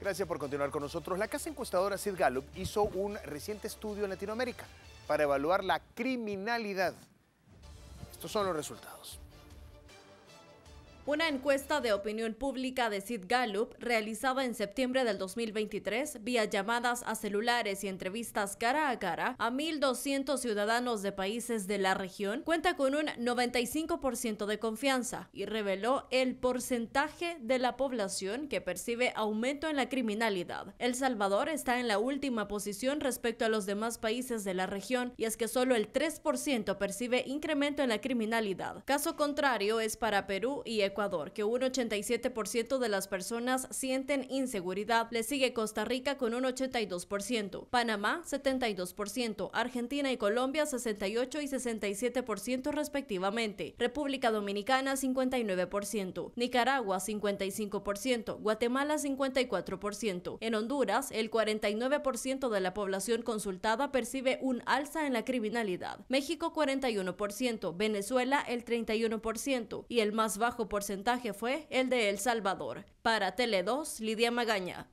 Gracias por continuar con nosotros. La casa encuestadora Sid Gallup hizo un reciente estudio en Latinoamérica para evaluar la criminalidad. Estos son los resultados. Una encuesta de opinión pública de Sid Gallup, realizada en septiembre del 2023, vía llamadas a celulares y entrevistas cara a cara a 1.200 ciudadanos de países de la región, cuenta con un 95% de confianza y reveló el porcentaje de la población que percibe aumento en la criminalidad. El Salvador está en la última posición respecto a los demás países de la región y es que solo el 3% percibe incremento en la criminalidad. Caso contrario es para Perú y Ecuador que un 87% de las personas sienten inseguridad. Le sigue Costa Rica con un 82%, Panamá 72%, Argentina y Colombia 68 y 67% respectivamente, República Dominicana 59%, Nicaragua 55%, Guatemala 54%. En Honduras, el 49% de la población consultada percibe un alza en la criminalidad. México 41%, Venezuela el 31% y el más bajo por porcentaje fue el de El Salvador. Para Tele2, Lidia Magaña.